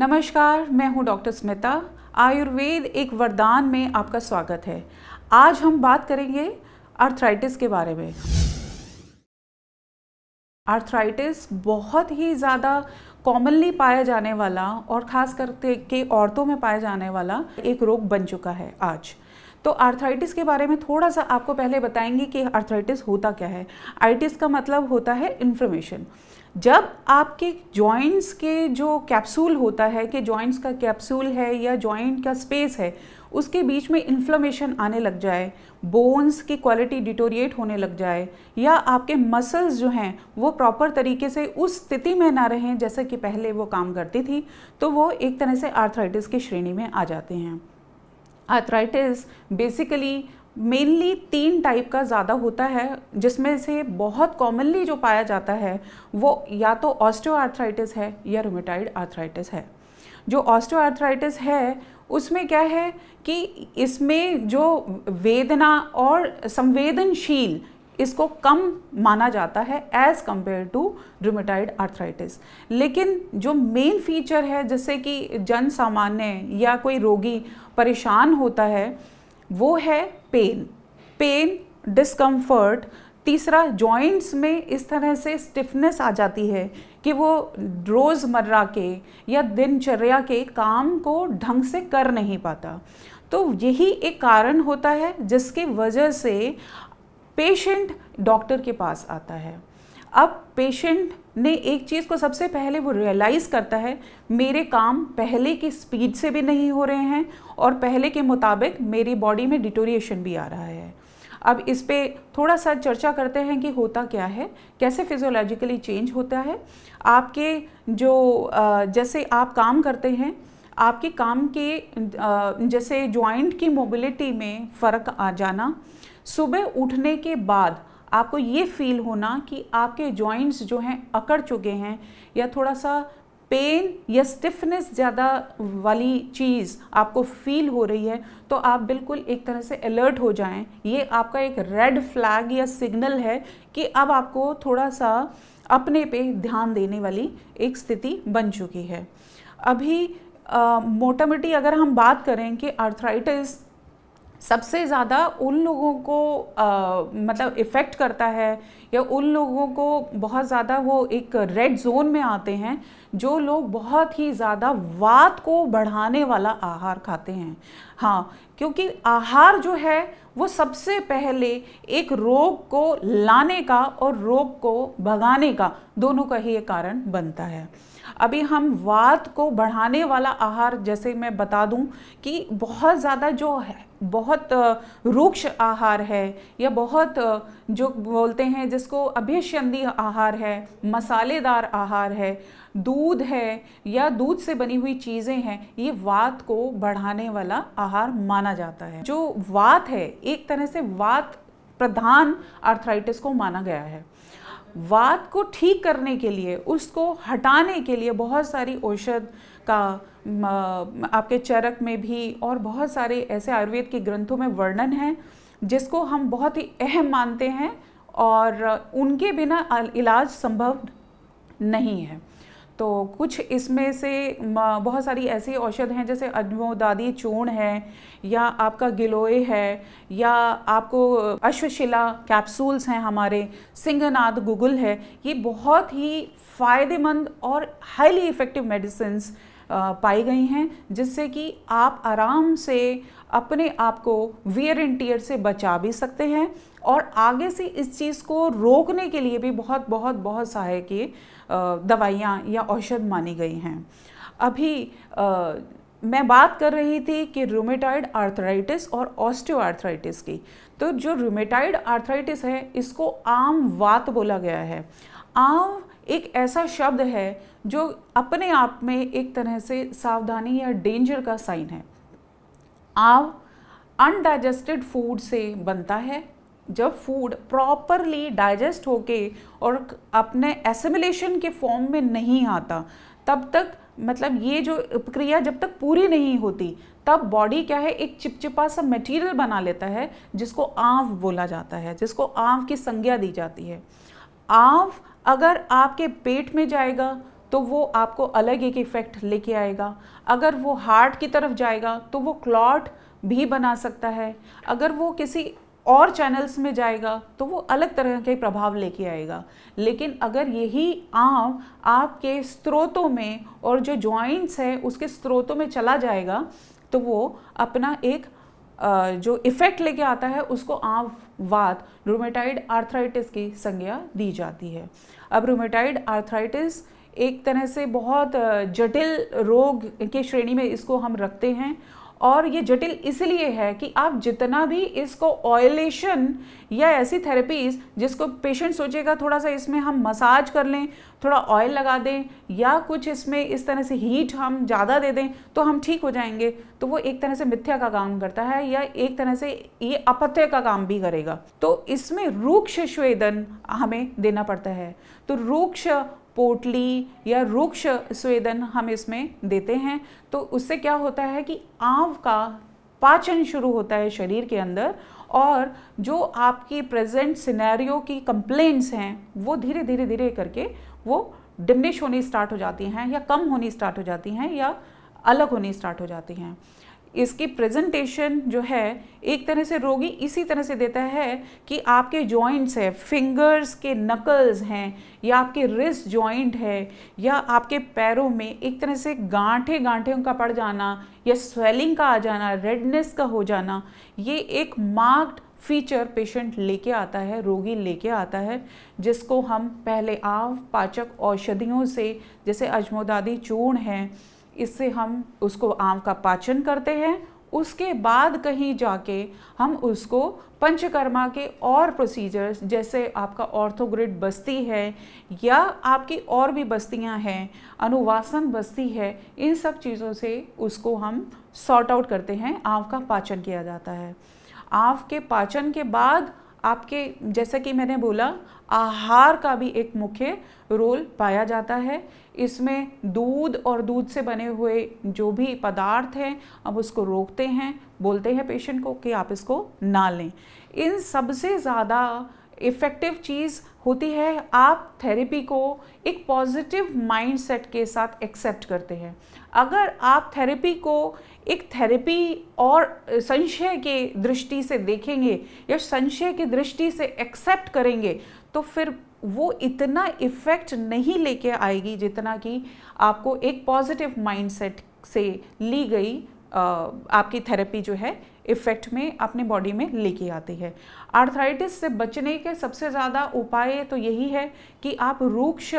नमस्कार मैं हूं डॉक्टर स्मिता आयुर्वेद एक वरदान में आपका स्वागत है आज हम बात करेंगे आर्थराइटिस के बारे में आर्थराइटिस बहुत ही ज़्यादा कॉमनली पाया जाने वाला और ख़ास करके के औरतों में पाया जाने वाला एक रोग बन चुका है आज तो आर्थराइटिस के बारे में थोड़ा सा आपको पहले बताएंगे कि आर्थराइटिस होता क्या है आइटिस का मतलब होता है इन्फ्लेमेशन जब आपके जॉइंट्स के जो कैप्सूल होता है कि जॉइंट्स का कैप्सूल है या जॉइंट का स्पेस है उसके बीच में इन्फ्लोमेशन आने लग जाए बोन्स की क्वालिटी डिटोरिएट होने लग जाए या आपके मसल्स जो हैं वो प्रॉपर तरीके से उस स्थिति में ना रहें जैसे कि पहले वो काम करती थी तो वो एक तरह से आर्थराइटिस की श्रेणी में आ जाते हैं आर्थराइटिस बेसिकली मेनली तीन टाइप का ज़्यादा होता है जिसमें से बहुत कॉमनली जो पाया जाता है वो या तो ऑस्टियोआर्थराइटिस है या रोमेटाइड आर्थराइटिस है जो ऑस्टियोआर्थराइटिस है उसमें क्या है कि इसमें जो वेदना और संवेदनशील इसको कम माना जाता है as compared to rheumatoid arthritis लेकिन जो मेन फीचर है जैसे कि जन सामान्य या कोई रोगी परेशान होता है वो है पेन पेन डिस्कम्फर्ट तीसरा जॉइंट्स में इस तरह से स्टिफनेस आ जाती है कि वो रोज़मर्रा के या दिनचर्या के काम को ढंग से कर नहीं पाता तो यही एक कारण होता है जिसकी वजह से पेशेंट डॉक्टर के पास आता है अब पेशेंट ने एक चीज़ को सबसे पहले वो रियलाइज़ करता है मेरे काम पहले की स्पीड से भी नहीं हो रहे हैं और पहले के मुताबिक मेरी बॉडी में डिटोरिएशन भी आ रहा है अब इस पर थोड़ा सा चर्चा करते हैं कि होता क्या है कैसे फिजियोलॉजिकली चेंज होता है आपके जो जैसे आप काम करते हैं आपके काम के जैसे जॉइंट की मोबिलिटी में फ़र्क आ जाना सुबह उठने के बाद आपको ये फील होना कि आपके जॉइंट्स जो हैं अकड़ चुके हैं या थोड़ा सा पेन या स्टिफनेस ज़्यादा वाली चीज़ आपको फील हो रही है तो आप बिल्कुल एक तरह से अलर्ट हो जाएं ये आपका एक रेड फ्लैग या सिग्नल है कि अब आपको थोड़ा सा अपने पे ध्यान देने वाली एक स्थिति बन चुकी है अभी मोटा मोटी अगर हम बात करें कि आर्थराइटिस सबसे ज़्यादा उन लोगों को आ, मतलब इफ़ेक्ट करता है या उन लोगों को बहुत ज़्यादा वो एक रेड जोन में आते हैं जो लोग बहुत ही ज़्यादा वात को बढ़ाने वाला आहार खाते हैं हाँ क्योंकि आहार जो है वो सबसे पहले एक रोग को लाने का और रोग को भगाने का दोनों का ही एक कारण बनता है अभी हम वात को बढ़ाने वाला आहार जैसे मैं बता दूं कि बहुत ज़्यादा जो है बहुत रूक्ष आहार है या बहुत जो बोलते हैं जिसको अभिष्यंदी आहार है मसालेदार आहार है दूध है या दूध से बनी हुई चीज़ें हैं ये वात को बढ़ाने वाला आहार माना जाता है जो वात है एक तरह से वात प्रधान आर्थराइटिस को माना गया है वात को ठीक करने के लिए उसको हटाने के लिए बहुत सारी औषध का आपके चरक में भी और बहुत सारे ऐसे आयुर्वेद के ग्रंथों में वर्णन है जिसको हम बहुत ही अहम मानते हैं और उनके बिना इलाज संभव नहीं है तो कुछ इसमें से बहुत सारी ऐसी औषध हैं जैसे अजमोदादी चूर्ण है या आपका गिलोय है या आपको अश्वशिला कैप्सूल्स हैं हमारे सिंगनाद गुगुल है ये बहुत ही फ़ायदेमंद और हाईली इफ़ेक्टिव मेडिसिन पाई गई हैं जिससे कि आप आराम से अपने आप को वियर एंड टीयर से बचा भी सकते हैं और आगे से इस चीज़ को रोकने के लिए भी बहुत बहुत बहुत सहायक दवाइयाँ या औषध मानी गई हैं अभी आ, मैं बात कर रही थी कि रोमेटाइड आर्थराइटिस और ऑस्टियो आर्थराइटिस की तो जो रोमेटाइड आर्थराइटिस है इसको आम वात बोला गया है आम एक ऐसा शब्द है जो अपने आप में एक तरह से सावधानी या डेंजर का साइन है आव अनडाइजेस्टेड फूड से बनता है जब फूड प्रॉपरली डाइजेस्ट होके और अपने एसिमिलेशन के फॉर्म में नहीं आता तब तक मतलब ये जो प्रक्रिया जब तक पूरी नहीं होती तब बॉडी क्या है एक चिपचिपा सा मटेरियल बना लेता है जिसको आँव बोला जाता है जिसको आँव की संज्ञा दी जाती है आँव अगर आपके पेट में जाएगा तो वो आपको अलग एक इफ़ेक्ट लेके आएगा अगर वो हार्ट की तरफ जाएगा तो वो क्लॉट भी बना सकता है अगर वो किसी और चैनल्स में जाएगा तो वो अलग तरह के प्रभाव लेके आएगा लेकिन अगर यही आम आपके स्रोतों में और जो जॉइंट्स है उसके स्रोतों में चला जाएगा तो वो अपना एक जो इफ़ेक्ट लेके आता है उसको आम वात रूमेटाइड आर्थराइटिस की संज्ञा दी जाती है अब रूमेटाइड आर्थराइटिस एक तरह से बहुत जटिल रोग के श्रेणी में इसको हम रखते हैं और ये जटिल इसलिए है कि आप जितना भी इसको ऑयलेशन या ऐसी थेरेपीज़ जिसको पेशेंट सोचेगा थोड़ा सा इसमें हम मसाज कर लें थोड़ा ऑयल लगा दें या कुछ इसमें इस तरह से हीट हम ज़्यादा दे दें तो हम ठीक हो जाएंगे तो वो एक तरह से मिथ्या का काम करता है या एक तरह से ये अपत्य का काम भी करेगा तो इसमें रूक्ष स्वेदन हमें देना पड़ता है तो रूक्ष पोटली या रूक्ष स्वेदन हम इसमें देते हैं तो उससे क्या होता है कि आँव का पाचन शुरू होता है शरीर के अंदर और जो आपकी प्रेजेंट सिनेरियो की कंप्लेंट्स हैं वो धीरे धीरे धीरे करके वो डिमनिश होनी स्टार्ट हो जाती हैं या कम होनी स्टार्ट हो जाती हैं या अलग होनी स्टार्ट हो जाती हैं इसकी प्रेजेंटेशन जो है एक तरह से रोगी इसी तरह से देता है कि आपके जॉइंट्स है फिंगर्स के नकल्स हैं या आपके रिस्ट जॉइंट है या आपके पैरों में एक तरह से गांठे गांठे उनका पड़ जाना या स्वेलिंग का आ जाना रेडनेस का हो जाना ये एक मार्क्ड फीचर पेशेंट लेके आता है रोगी लेके आता है जिसको हम पहले आव पाचक औषधियों से जैसे अजमोदादी चूर्ण है इससे हम उसको आम का पाचन करते हैं उसके बाद कहीं जाके हम उसको पंचकर्मा के और प्रोसीजर्स जैसे आपका ऑर्थोग्रिड बस्ती है या आपकी और भी बस्तियां हैं अनुवासन बस्ती है इन सब चीज़ों से उसको हम सॉर्ट आउट करते हैं आम का पाचन किया जाता है आँख के पाचन के बाद आपके जैसा कि मैंने बोला आहार का भी एक मुख्य रोल पाया जाता है इसमें दूध और दूध से बने हुए जो भी पदार्थ हैं अब उसको रोकते हैं बोलते हैं पेशेंट को कि आप इसको ना लें इन सबसे ज़्यादा इफ़ेक्टिव चीज़ होती है आप थेरेपी को एक पॉजिटिव माइंडसेट के साथ एक्सेप्ट करते हैं अगर आप थेरेपी को एक थेरेपी और संशय के दृष्टि से देखेंगे या संशय के दृष्टि से एक्सेप्ट करेंगे तो फिर वो इतना इफ़ेक्ट नहीं लेके आएगी जितना कि आपको एक पॉजिटिव माइंडसेट से ली गई आपकी थेरेपी जो है इफ़ेक्ट में अपने बॉडी में लेके आती है आर्थराइटिस से बचने के सबसे ज़्यादा उपाय तो यही है कि आप रूक्ष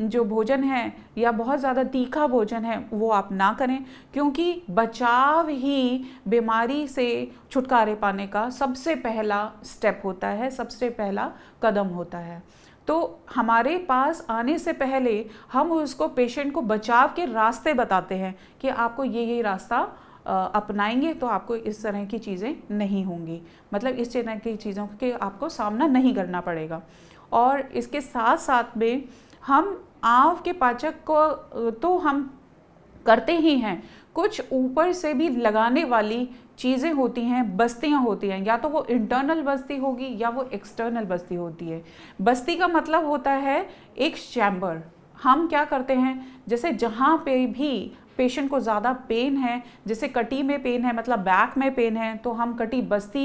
जो भोजन है या बहुत ज़्यादा तीखा भोजन है वो आप ना करें क्योंकि बचाव ही बीमारी से छुटकारे पाने का सबसे पहला स्टेप होता है सबसे पहला कदम होता है तो हमारे पास आने से पहले हम उसको पेशेंट को बचाव के रास्ते बताते हैं कि आपको ये ये रास्ता अपनाएंगे तो आपको इस तरह की चीज़ें नहीं होंगी मतलब इस तरह की चीज़ों के आपको सामना नहीं करना पड़ेगा और इसके साथ साथ में हम आँव के पाचक को तो हम करते ही हैं कुछ ऊपर से भी लगाने वाली चीज़ें होती हैं बस्तियाँ होती हैं या तो वो इंटरनल बस्ती होगी या वो एक्सटर्नल बस्ती होती है बस्ती का मतलब होता है एक चैम्बर हम क्या करते हैं जैसे जहाँ पे भी पेशेंट को ज़्यादा पेन है जैसे कटी में पेन है मतलब बैक में पेन है तो हम कटी बस्ती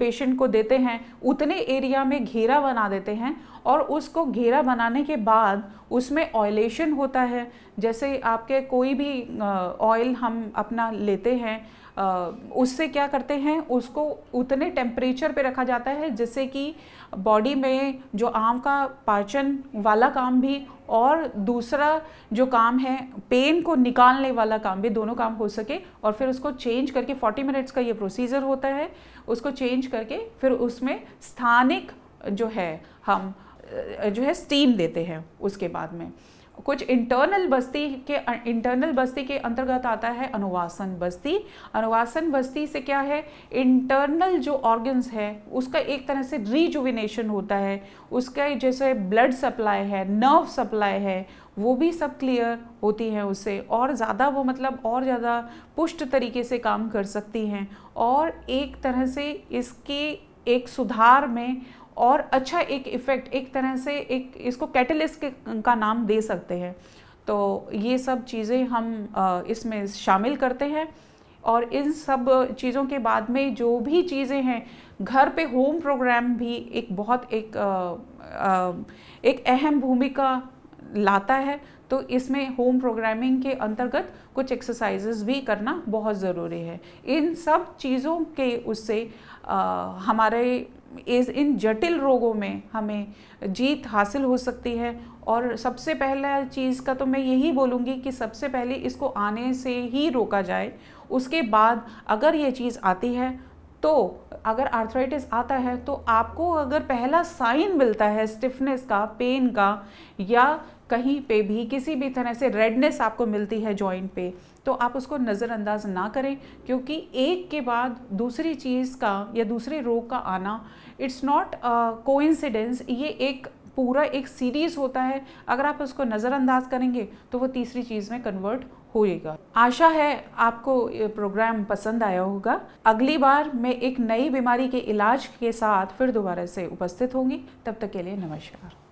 पेशेंट को देते हैं उतने एरिया में घेरा बना देते हैं और उसको घेरा बनाने के बाद उसमें ऑयलेशन होता है जैसे आपके कोई भी ऑयल हम अपना लेते हैं उससे क्या करते हैं उसको उतने टेम्परेचर पे रखा जाता है जिससे कि बॉडी में जो आम का पाचन वाला काम भी और दूसरा जो काम है पेन को निकालने वाला काम भी दोनों काम हो सके और फिर उसको चेंज करके 40 मिनट्स का ये प्रोसीजर होता है उसको चेंज करके फिर उसमें स्थानिक जो है हम जो है स्टीम देते हैं उसके बाद में कुछ इंटरनल बस्ती के इंटरनल बस्ती के अंतर्गत आता है अनुवासन बस्ती अनुवासन बस्ती से क्या है इंटरनल जो ऑर्गन्स है उसका एक तरह से रिजुविनेशन होता है उसका जैसे ब्लड सप्लाई है नर्व सप्लाई है वो भी सब क्लियर होती हैं उससे और ज़्यादा वो मतलब और ज़्यादा पुष्ट तरीके से काम कर सकती हैं और एक तरह से इसके एक सुधार में और अच्छा एक इफ़ेक्ट एक तरह से एक इसको कैटलिस्ट का नाम दे सकते हैं तो ये सब चीज़ें हम इसमें शामिल करते हैं और इन सब चीज़ों के बाद में जो भी चीज़ें हैं घर पे होम प्रोग्राम भी एक बहुत एक एक अहम भूमिका लाता है तो इसमें होम प्रोग्रामिंग के अंतर्गत कुछ एक्सरसाइजेस भी करना बहुत ज़रूरी है इन सब चीज़ों के उससे आ, हमारे इस इन जटिल रोगों में हमें जीत हासिल हो सकती है और सबसे पहला चीज़ का तो मैं यही बोलूँगी कि सबसे पहले इसको आने से ही रोका जाए उसके बाद अगर ये चीज़ आती है तो अगर आर्थराइटिस आता है तो आपको अगर पहला साइन मिलता है स्टिफनेस का पेन का या कहीं पे भी किसी भी तरह से रेडनेस आपको मिलती है जॉइंट पे तो आप उसको नज़रअंदाज ना करें क्योंकि एक के बाद दूसरी चीज़ का या दूसरे रोग का आना इट्स नॉट कोइंसिडेंस ये एक पूरा एक सीरीज़ होता है अगर आप उसको नज़रअंदाज करेंगे तो वो तीसरी चीज़ में कन्वर्ट होएगा आशा है आपको ये प्रोग्राम पसंद आया होगा अगली बार मैं एक नई बीमारी के इलाज के साथ फिर दोबारा से उपस्थित होंगी तब तक के लिए नमस्कार